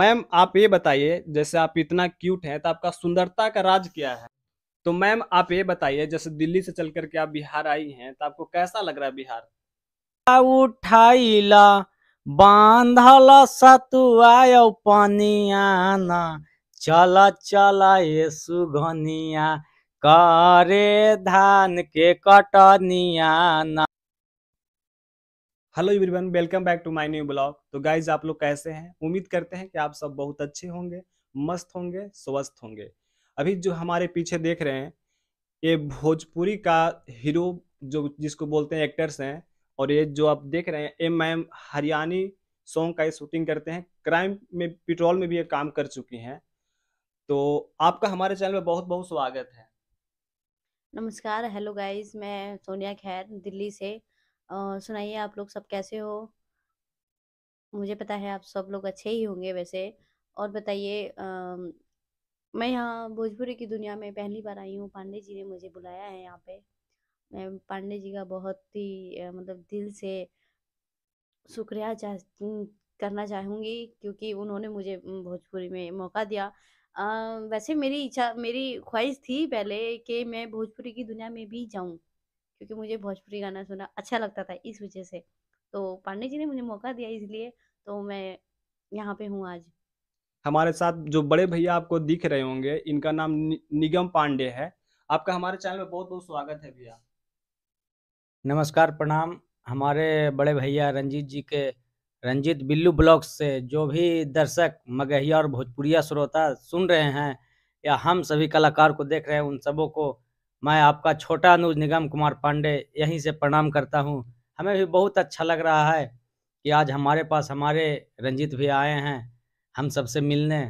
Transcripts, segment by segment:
ma'am आप ये बताइए जैसे आप इतना क्यूट हैं तो आपका सुंदरता का राज क्या है तो मैम आप ये बताइए जैसे दिल्ली से चल करके आप बिहार आई हैं तो आपको कैसा लग रहा है बिहार उठाइला बांधल सतुआ पनियाना चला चला ये सुघनिया करे धान के कटनिया hello everyone welcome back to my new blog तो गाइज आप लोग कैसे हैं उम्मीद करते हैं कि आप सब बहुत अच्छे होंगे मस्त होंगे स्वस्थ होंगे अभी जो हमारे पीछे देख रहे हैं ये भोजपुरी का हीरो जो जिसको बोलते हैं एक्टर्स हैं और ये जो आप देख रहे हैं एम मैम हरियाणी सॉन्ग का ये शूटिंग करते हैं क्राइम में पेट्रोल में भी ये काम कर चुकी हैं तो आपका हमारे चैनल में बहुत बहुत स्वागत है नमस्कार हेलो गाइज मैं सोनिया खैर दिल्ली से और सुनाइए आप लोग सब कैसे हो मुझे पता है आप सब लोग अच्छे ही होंगे वैसे और बताइए मैं यहाँ भोजपुरी की दुनिया में पहली बार आई हूँ पांडे जी ने मुझे बुलाया है यहाँ पे मैं पांडे जी का बहुत ही मतलब दिल से शुक्रिया चाह करना चाहूँगी क्योंकि उन्होंने मुझे भोजपुरी में मौका दिया आ, वैसे मेरी इच्छा मेरी ख्वाहिश थी पहले कि मैं भोजपुरी की दुनिया में भी जाऊँ क्योंकि मुझे भोजपुरी गाना सुना अच्छा लगता था इस वजह से तो पांडे जी ने मुझे मौका दिया इसलिए तो मैं यहाँ पे हूँ आज हमारे साथ जो बड़े भैया आपको दिख रहे होंगे इनका नाम नि, निगम पांडे है आपका हमारे चैनल में बहुत बहुत स्वागत है भैया नमस्कार प्रणाम हमारे बड़े भैया रंजीत जी के रंजीत बिल्लू ब्लॉग से जो भी दर्शक मगहिया और भोजपुरिया श्रोता सुन रहे हैं या हम सभी कलाकार को देख रहे हैं उन सबों को मैं आपका छोटा अनुज निगम कुमार पांडे यहीं से प्रणाम करता हूँ हमें भी बहुत अच्छा लग रहा है कि आज हमारे पास हमारे रंजीत भी आए हैं हम सबसे मिलने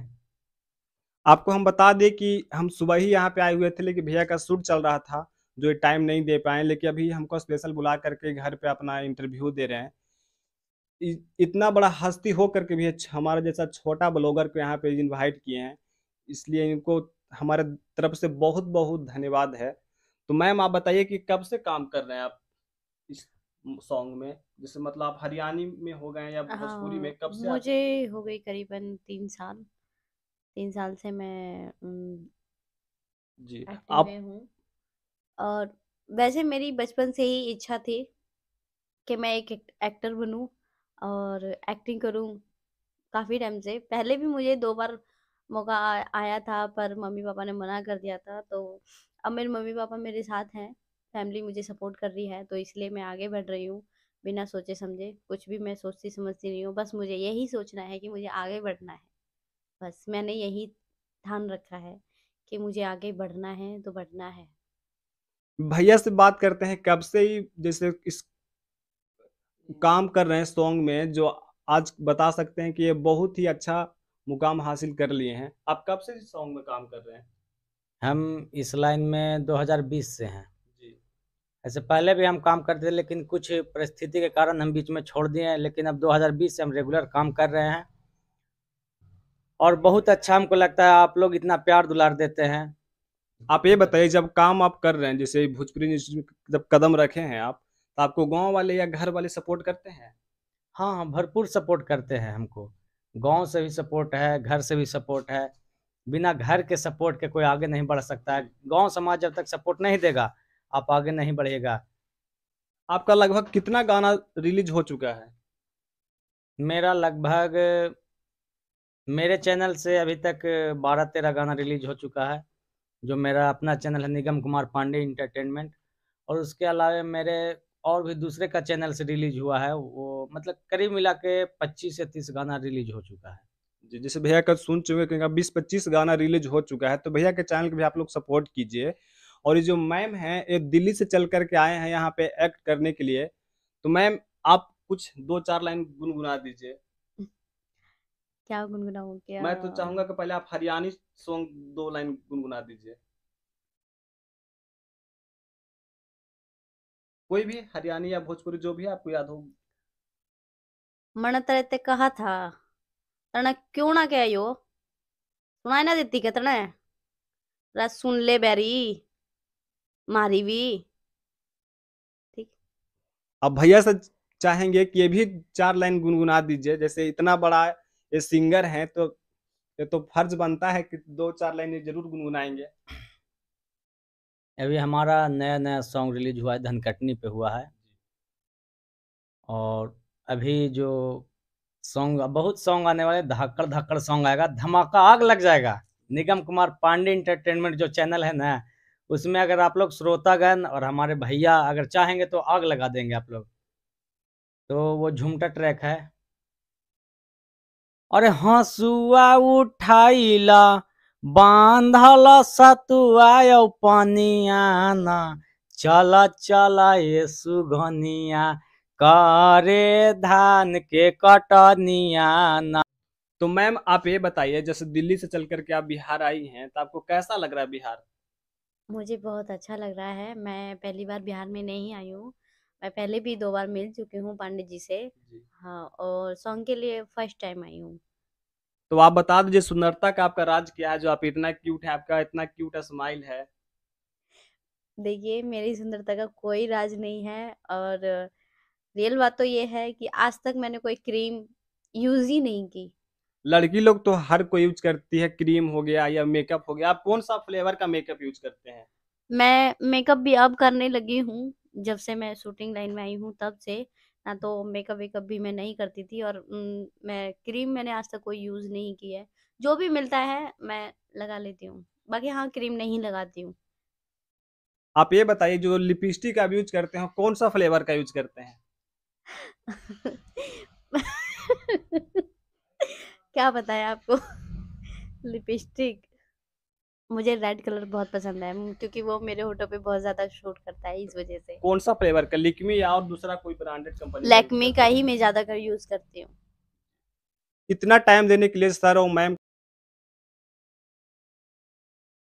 आपको हम बता दें कि हम सुबह ही यहाँ पे आए हुए थे लेकिन भैया का शूट चल रहा था जो टाइम नहीं दे पाए लेकिन अभी हमको स्पेशल बुला करके घर पे अपना इंटरव्यू दे रहे हैं इतना बड़ा हस्ती हो करके भी अच्छा, हमारा जैसा छोटा ब्लॉगर को यहाँ पे इन्वाइट किए हैं इसलिए इनको हमारे तरफ से बहुत बहुत धन्यवाद है तो मैम आप बताइए कि कब से काम कर रहे हैं आप इस सॉन्ग में जैसे मतलब आप हरियाणी में हो गए या भोजपुरी में कब से मुझे आप... हो गई करीबन तीन साल तीन साल से मैं जी आप और वैसे मेरी बचपन से ही इच्छा थी कि मैं एक एक्टर बनूं और एक्टिंग करूं काफ़ी टाइम से पहले भी मुझे दो बार मौका आया था पर मम्मी पापा ने मना कर दिया था तो अब मेरे मम्मी पापा मेरे साथ हैं फैमिली मुझे सपोर्ट कर रही है तो इसलिए मैं आगे बढ़ रही हूँ बिना सोचे समझे कुछ भी मैं सोचती समझती नहीं हूँ बस मुझे यही सोचना है कि मुझे आगे बढ़ना है बस मैंने यही ध्यान रखा है कि मुझे आगे बढ़ना है तो बढ़ना है भैया से बात करते हैं कब से ही जैसे इस काम कर रहे हैं सॉन्ग में जो आज बता सकते हैं कि ये बहुत ही अच्छा मुकाम हासिल कर लिए हैं आप कब से सॉन्ग में काम कर रहे हैं हम इस लाइन में 2020 से हैं ऐसे पहले भी हम काम करते थे लेकिन कुछ परिस्थिति के कारण हम बीच में छोड़ दिए हैं लेकिन अब 2020 से हम रेगुलर काम कर रहे हैं और बहुत अच्छा हमको लगता है आप लोग इतना प्यार दुलार देते हैं आप ये बताइए जब काम आप कर रहे हैं जैसे भोजपुरी जब कदम रखे हैं आप तो आपको गांव वाले या घर वाले सपोर्ट करते हैं हाँ हाँ भरपूर सपोर्ट करते हैं हमको गांव से भी सपोर्ट है घर से भी सपोर्ट है बिना घर के सपोर्ट के कोई आगे नहीं बढ़ सकता है गाँव समाज जब तक सपोर्ट नहीं देगा आप आगे नहीं बढ़ेगा आपका लगभग कितना गाना रिलीज हो चुका है मेरा लगभग मेरे चैनल से अभी तक बारह तेरह गाना रिलीज हो चुका है जो मेरा अपना चैनल है निगम कुमार पांडे इंटरटेनमेंट और उसके अलावा मेरे और भी दूसरे का चैनल से रिलीज हुआ है वो मतलब करीब मिला के पच्चीस से तीस गाना रिलीज हो चुका है कीजिए जैसे भैया का सुन चुके हैं बीस पच्चीस गाना रिलीज हो चुका है तो भैया के चैनल को भी आप लोग सपोर्ट कीजिए और ये जो मैम हैं ये दिल्ली से चल करके आए हैं यहाँ पे एक्ट करने के लिए तो मैम आप कुछ दो चार लाइन गुनगुना दीजिए क्या गुनगुना क्या मैं तो चाहूंगा कि पहले आप हरियाणी सॉन्ग दो लाइन गुनगुना दीजिए कोई भी हरियाणी या भोजपुरी जो भी आपको याद हो मन तरह कहा था तने क्यों ना कह यो सुना ना देती क्या तने रा सुन ले बैरी मारी भी ठीक अब भैया सच चाहेंगे कि ये भी चार लाइन गुनगुना दीजिए जैसे इतना बड़ा ये सिंगर है तो ये तो फर्ज बनता है कि दो चार लाइन जरूर गुनगुनाएंगे अभी हमारा नया नया सॉन्ग रिलीज हुआ है धनकटनी पे हुआ है और अभी जो सॉन्ग बहुत सॉन्ग आने वाले धाकड़ धाकड़ सॉन्ग आएगा धमाका आग लग जाएगा निगम कुमार पांडे इंटरटेनमेंट जो चैनल है ना उसमें अगर आप लोग श्रोतागण और हमारे भैया अगर चाहेंगे तो आग लगा देंगे आप लोग तो वो झुमटा ट्रैक है अरे हंसुआ उठाइला बांधल सतुआ पानी आना चला चला ये सुगनिया करे धान के कटनिया ना तो मैम आप ये बताइए जैसे दिल्ली से चलकर के आप बिहार आई हैं तो आपको कैसा लग रहा है बिहार मुझे बहुत अच्छा लग रहा है मैं पहली बार बिहार में नहीं आई हूँ मैं पहले भी दो बार मिल चुकी हूँ पांडे जी से हाँ और सॉन्ग के लिए फर्स्ट टाइम आई हूँ तो आप बता दीजिए सुंदरता का आपका राज क्या है जो आप इतना क्यूट है आपका इतना क्यूट स्माइल है देखिए मेरी सुंदरता का कोई राज नहीं है और रियल बात तो ये है कि आज तक मैंने कोई क्रीम यूज ही नहीं की लड़की लोग तो हर कोई यूज करती है क्रीम हो गया या मेकअप हो गया आप कौन सा फ्लेवर का मेकअप यूज करते हैं मैं मेकअप भी अब करने लगी हूँ जब से मैं शूटिंग लाइन में आई हूँ तब से ना तो मेकअप वेकअप भी मैं नहीं करती थी और मैं क्रीम मैंने आज तक कोई यूज नहीं की है जो भी मिलता है मैं लगा लेती हूँ बाकी हाँ क्रीम नहीं लगाती हूँ आप ये बताइए जो लिपस्टिक आप यूज करते हैं कौन सा फ्लेवर का यूज करते हैं क्या बताया आपको लिपस्टिक मुझे रेड कलर बहुत पसंद है क्योंकि वो मेरे होठों पे बहुत ज्यादा शूट करता है इस वजह से कौन सा फ्लेवर का लिकमी या और दूसरा कोई ब्रांडेड कंपनी लैक्मी का ही मैं ज्यादा कर यूज करती हूँ इतना टाइम देने के लिए सर और मैम